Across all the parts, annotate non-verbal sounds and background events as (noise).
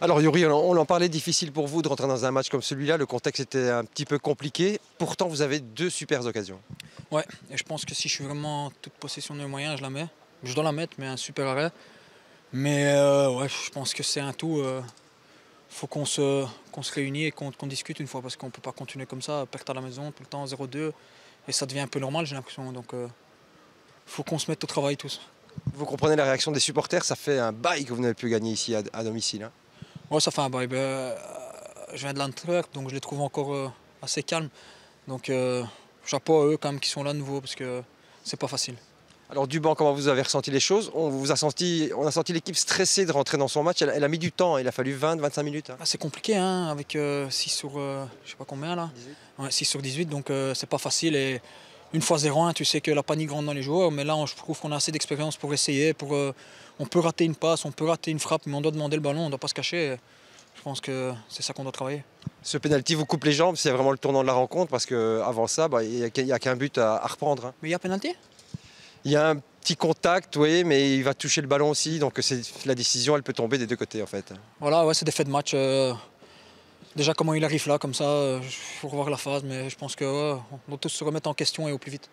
Alors Yuri, on en parlait difficile pour vous de rentrer dans un match comme celui-là. Le contexte était un petit peu compliqué. Pourtant, vous avez deux super occasions. Ouais, et je pense que si je suis vraiment toute possession de moyens, je la mets. Je dois la mettre, mais un super arrêt. Mais euh, ouais, je pense que c'est un tout. Il euh, faut qu'on se, qu'on se réunisse et qu'on discute une fois parce qu'on ne peut pas continuer comme ça, perte à la maison, tout le temps 0-2. Et ça devient un peu normal, j'ai l'impression. Donc, il euh, faut qu'on se mette au travail tous. Vous comprenez la réaction des supporters, ça fait un bail que vous n'avez plus gagné ici à, domicile. Hein. Ouais, ça fait un ben, euh, je viens de l'Antwerp, donc je les trouve encore euh, assez calmes. Donc euh, chapeau à eux quand même qui sont là de nouveau parce que c'est pas facile. Alors Duban, comment vous avez ressenti les choses On vous a senti, senti l'équipe stressée de rentrer dans son match. Elle, a mis du temps, hein. il a fallu 20-25 minutes. Hein. Ah, c'est compliqué hein, avec 6 sur je pas combien là. 18. 6 sur donc c'est pas facile une fois 0-1, tu sais que la panique rentre dans les joueurs, mais là, je trouve qu'on a assez d'expérience pour essayer. Pour, euh, on peut rater une passe, on peut rater une frappe, mais on doit demander le ballon, on ne doit pas se cacher. Je pense que c'est ça qu'on doit travailler. Ce pénalty vous coupe les jambes, c'est vraiment le tournant de la rencontre, parce qu'avant ça, bah, il n'y a, qu'un but à, reprendre. Hein. Mais il y a pénalty Il y a un petit contact, oui, mais il va toucher le ballon aussi, donc la décision, elle peut tomber des deux côtés, en fait. Voilà, ouais, c'est des faits de match. Euh, Déjà, comment il arrive là, comme ça, il euh, faut revoir la phase, mais je pense qu'on doit tous se remettre en question et au plus vite.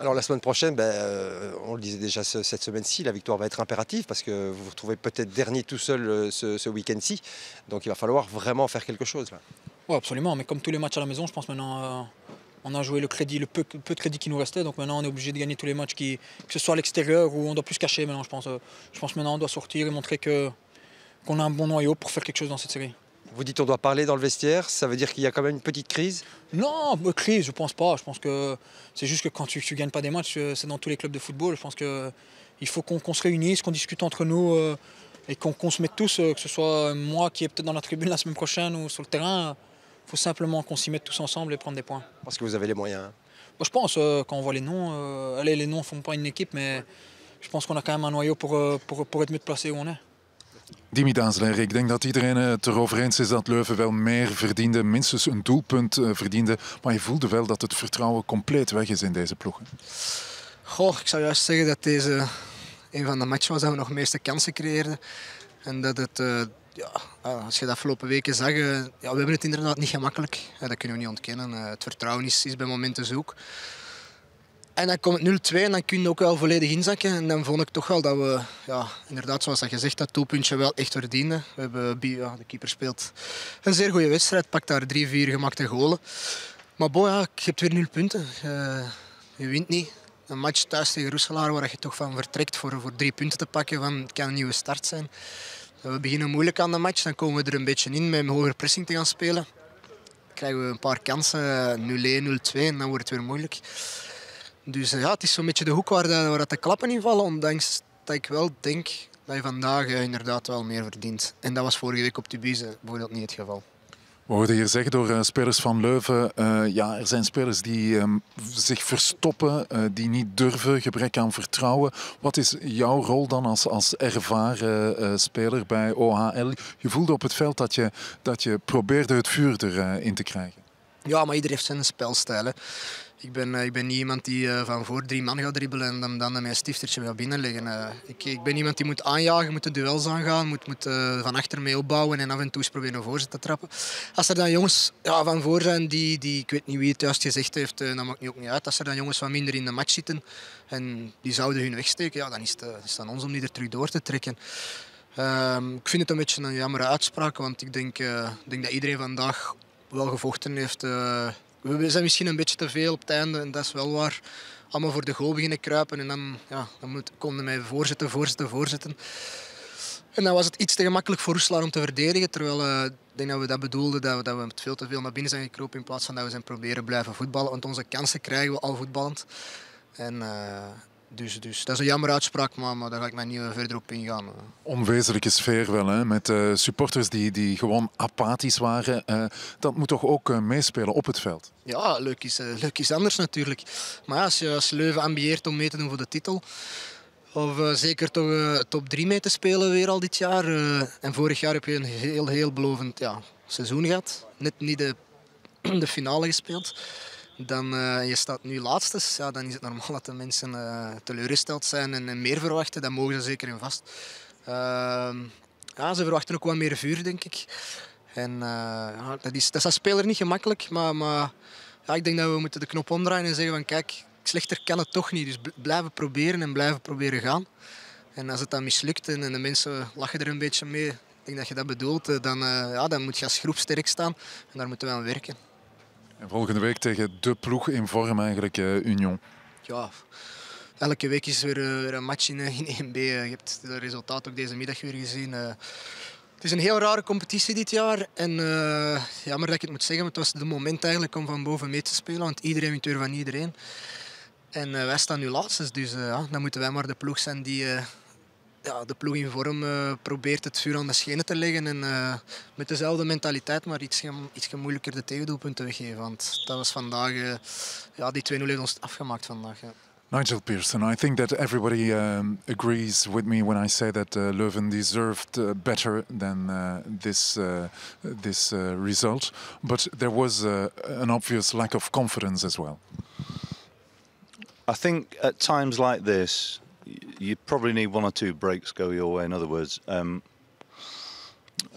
Alors la semaine prochaine, ben, euh, on le disait déjà cette semaine-ci, la victoire va être impérative parce que vous vous retrouvez peut-être dernier tout seul euh, ce, week-end-ci. Donc il va falloir vraiment faire quelque chose. Oui, absolument. Mais comme tous les matchs à la maison, je pense maintenant, on a joué le crédit, le peu, de crédit qui nous restait. Donc maintenant, on est obligé de gagner tous les matchs, qui, que ce soit à l'extérieur ou on doit plus se cacher maintenant, je pense. je pense maintenant, on doit sortir et montrer que, qu'on a un bon noyau pour faire quelque chose dans cette série. Vous dites qu'on doit parler dans le vestiaire, ça veut dire qu'il y a quand même une petite crise Non, crise, je pense pas. Je pense que c'est juste que quand tu ne gagnes pas des matchs, euh, c'est dans tous les clubs de football. Je pense qu'il faut qu'on se réunisse, qu'on discute entre nous euh, et qu'on se mette tous, euh, que ce soit moi qui est peut-être dans la tribune la semaine prochaine ou sur le terrain. Il faut simplement qu'on s'y mette tous ensemble et prendre des points. Parce que vous avez les moyens hein. Je pense, quand on voit les noms, allez, les noms ne font pas une équipe, mais je pense qu'on a quand même un noyau pour, pour, pour être mieux placé où on est. Dimi Daansler, ik denk dat iedereen eh, het erover eens is dat Leuven wel meer verdiende, minstens een doelpunt eh, verdiende. Maar je voelde wel dat het vertrouwen compleet weg is in deze ploegen. Goh, ik zou juist zeggen dat deze een van de matchen was dat we nog de meeste kansen creëerden. En dat het, eh, ja, als je de afgelopen weken zag, ja, we hebben het inderdaad niet gemakkelijk. dat kunnen we niet ontkennen. het vertrouwen is bij momenten zoek. En dan komt het 0-2 en dan kun je ook wel volledig inzakken. En dan vond ik toch wel dat we, ja, inderdaad, zoals dat gezegd, dat toelpuntje wel echt verdiende. We hebben, ja, de keeper speelt een zeer goede wedstrijd, pakt daar 3-4 gemakte golen. Maar boy, ja, je hebt weer 0 punten. je wint niet. Een match thuis tegen Roeselaar waar je toch van vertrekt voor, voor drie punten te pakken, van, het kan een nieuwe start zijn. We beginnen moeilijk aan de match, dan komen we er een beetje in met een hogere pressing te gaan spelen. Dan krijgen we een paar kansen, 0-1, 0-2 en dan wordt het weer moeilijk. Dus ja, het is zo'n beetje de hoek waar, de, de klappen in vallen. Ondanks dat ik wel denk dat je vandaag eh, inderdaad wel meer verdient. En dat was vorige week op Tubize eh, bijvoorbeeld niet het geval. We hoorden hier zeggen door eh, spelers van Leuven, ja, er zijn spelers die ehm, zich verstoppen, die niet durven, gebrek aan vertrouwen. Wat is jouw rol dan als, als ervaren speler bij OHL? Je voelde op het veld dat je, dat je probeerde het vuur erin te krijgen. Ja, maar ieder heeft zijn spelstijl. Ik ben, eh, ik ben niet iemand die eh, van voor drie man gaat dribbelen en dan, dan mijn stiftertje wil binnenleggen. Eh. ik, ik ben iemand die moet aanjagen, moet de duels aangaan, moet, moet van achter mee opbouwen en af en toe eens proberen een voorzet te trappen. Als er dan jongens ja, van voor zijn die, die, ik weet niet wie het juist gezegd heeft, dan dat maakt niet ook niet uit. Als er dan jongens van minder in de match zitten en die zouden hun wegsteken, ja, dan is het, is het aan ons om die er terug door te trekken. Ehm, ik vind het een beetje een jammer uitspraak, want ik denk, denk dat iedereen vandaag wel gevochten heeft we zijn misschien een beetje te veel op het einde en dat is wel waar. Allemaal voor de goal beginnen kruipen en dan, ja, dan moet, konden mij voorzitten, voorzitten, voorzitten. En dan was het iets te gemakkelijk voor Roeselaar om te verdedigen. Terwijl eh, ik denk dat we dat bedoelden, dat we, dat we veel te veel naar binnen zijn gekropen in plaats van dat we zijn proberen blijven voetballen. Want onze kansen krijgen we al voetballend. En, eh, dus, dus dat is een jammer uitspraak, maar, maar daar ga ik mij niet eh, verder op ingaan. Eh. Onwezenlijke sfeer wel, hè? met eh, supporters die, die gewoon apathisch waren. dat moet toch ook meespelen op het veld? Ja, leuk is, leuk is anders natuurlijk. Maar als je als Leuven ambieert om mee te doen voor de titel... Of zeker toch top 3 mee te spelen weer al dit jaar. en vorig jaar heb je een heel, heel belovend ja, seizoen gehad. Net niet de, (clears throat) de finale gespeeld dan uh, je staat nu laatste, dus, ja, dan is het normaal dat de mensen uh, teleurgesteld zijn en, meer verwachten. Dat mogen ze zeker in vast. Ehm, ja, ze verwachten ook wat meer vuur, denk ik. En eh, ja, dat, is, dat is als speler niet gemakkelijk, maar, maar ja, ik denk dat we moeten de knop omdraaien en zeggen van kijk, slechter kan het toch niet. Dus blijven proberen en blijven proberen gaan. En als het dan mislukt en, de mensen lachen er een beetje mee, ik denk dat je dat bedoelt, dan, ja, dan moet je als groep sterk staan en daar moeten we aan werken. En volgende week tegen de ploeg in vorm eigenlijk, eh, Union. Ja, elke week is weer, eh, een match in, eh, in 1B. Je hebt het resultaat ook deze middag weer gezien. Het is een heel rare competitie dit jaar. En uh, jammer dat ik het moet zeggen, het was de moment eigenlijk om van boven mee te spelen. Want iedereen wint weer van iedereen. En wij staan nu laatst, dus ja, dan moeten wij maar de ploeg zijn die ja, de ploeg in vorm eh, probeert het vuur aan de schenen te leggen. En eh, met dezelfde mentaliteit, maar iets, iets moeilijker de tegendoelpunten geven. Want dat was vandaag, eh, ja, die 2-0 heeft ons afgemaakt vandaag. Ja. Nigel Pearson, I think that everybody um, agrees with me when I say that uh, Leuven deserved better than this this result, but there was an obvious lack of confidence as well. I think at times like this, you probably need one or two breaks go your way. In other words, um,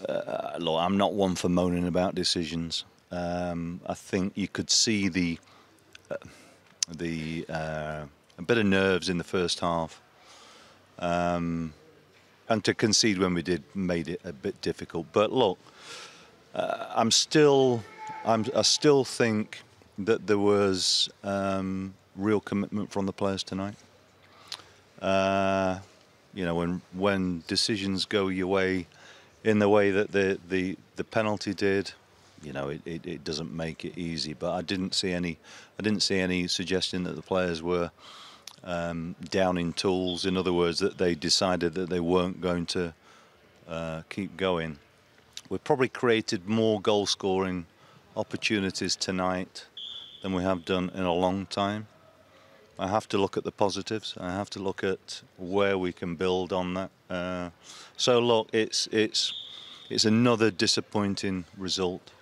uh, look, I'm not one for moaning about decisions. Um, I think you could see the uh, the uh, a bit of nerves in the first half, um, and to concede when we did made it a bit difficult. But look, uh, I'm still I'm, I still think that there was um, real commitment from the players tonight. Uh, you know, when when decisions go your way in the way that the the, the penalty did, you know, it, it, it, doesn't make it easy. But I didn't see any I didn't see any suggestion that the players were um, down in tools. In other words, that they decided that they weren't going to uh, keep going. We probably created more goal scoring opportunities tonight than we have done in a long time. I have to look at the positives. I have to look at where we can build on that. Uh, so look, it's it's it's another disappointing result.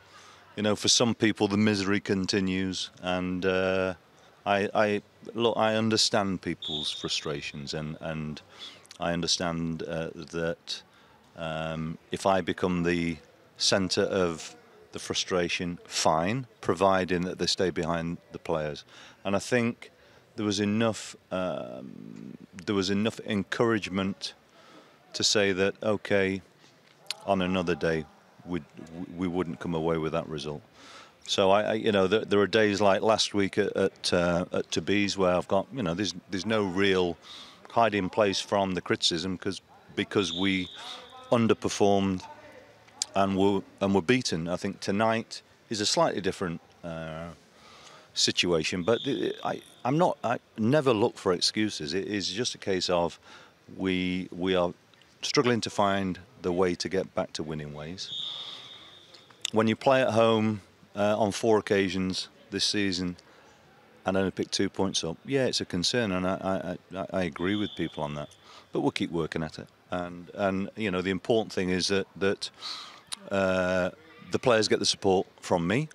You know, for some people the misery continues, and uh, I, I look. I understand people's frustrations, and and I understand uh, that um, if I become the centre of the frustration, fine, providing that they stay behind the players. And I think there was enough um, there was enough encouragement to say that okay, on another day we we wouldn't come away with that result. So I, I you know there, there, are days like last week at at, uh, at Tabiz where I've got you know there's there's no real hiding place from the criticism because because we underperformed and were and were beaten. I think tonight is a slightly different. Uh, situation. But I, I'm not. I never look for excuses. It is just a case of we we are struggling to find the way to get back to winning ways. When you play at home uh, on four occasions this season and only pick two points up, yeah, it's a concern, and I, I, I agree with people on that. But we'll keep working at it, and and you know the important thing is that that uh, the players get the support from me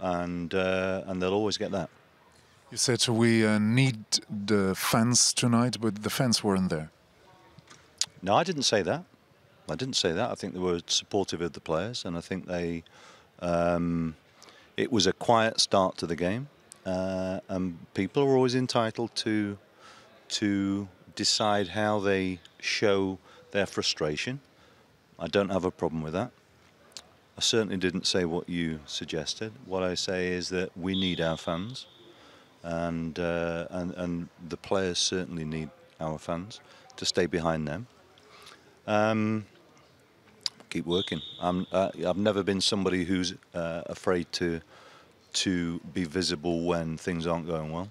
and uh, and they'll always get that. You said we uh, need the fans tonight, but the fans weren't there. No, I didn't say that. I didn't say that. I think they were supportive of the players, and I think they. Um, it was a quiet start to the game, uh, and people are always entitled to to decide how they show their frustration. I don't have a problem with that. I certainly didn't say what you suggested. What I say is that we need our fans, and uh, and and the players certainly need our fans to stay behind them. Um, keep working. I'm, uh, I've never been somebody who's uh, afraid to to be visible when things aren't going well,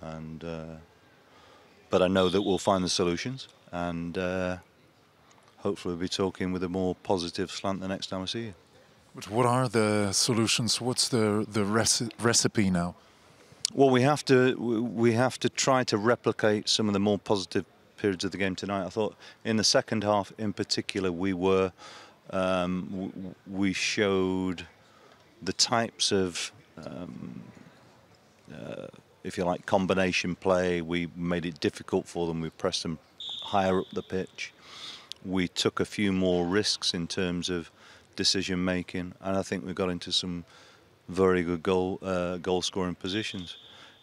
and uh, but I know that we'll find the solutions and uh, hopefully we'll be talking with a more positive slant the next time I see you. But what are the solutions? What's the, the reci recipe now? Well, we have to we have to try to replicate some of the more positive periods of the game tonight. I thought in the second half, in particular, we were um, we showed the types of um, uh, if you like combination play. We made it difficult for them. We pressed them higher up the pitch. We took a few more risks in terms of decision making, and I think we got into some very good goal uh, goal scoring positions.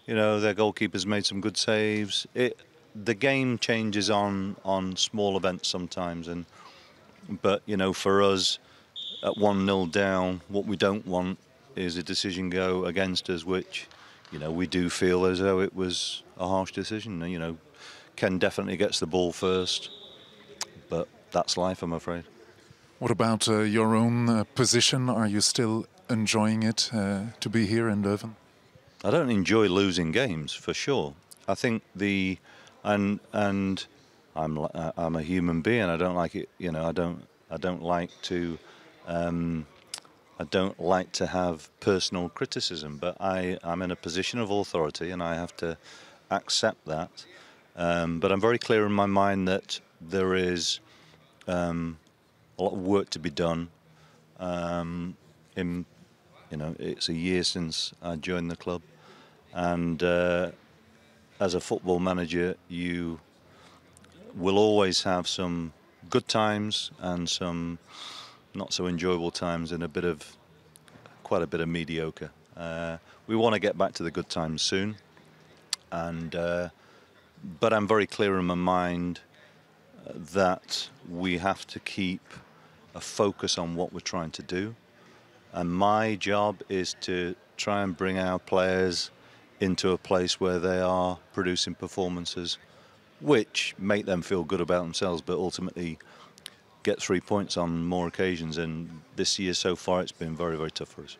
You know, their goalkeepers made some good saves. It the game changes on on small events sometimes, and but you know, for us at one 0 down, what we don't want is a decision go against us, which you know we do feel as though it was a harsh decision. You know, Ken definitely gets the ball first, but that's life, I'm afraid. What about uh, your own uh, position? Are you still enjoying it uh, to be here in Leuven? I don't enjoy losing games for sure. I think the and and I'm uh, I'm a human being. I don't like it. You know, I don't I don't like to. Um, I don't like to have personal criticism, but I, am in a position of authority and I have to accept that. Um, but I'm very clear in my mind that there is um, a lot of work to be done. Um, in, you know, it's a year since I joined the club, and uh, as a football manager, you will always have some good times and some not so enjoyable times, and a bit of quite a bit of mediocre. Uh, we want to get back to the good times soon, and uh, but I'm very clear in my mind that we have to keep a focus on what we're trying to do. And my job is to try and bring our players into a place where they are producing performances which make them feel good about themselves, but ultimately get three points on more occasions. And this year so far, it's been very, very tough for us.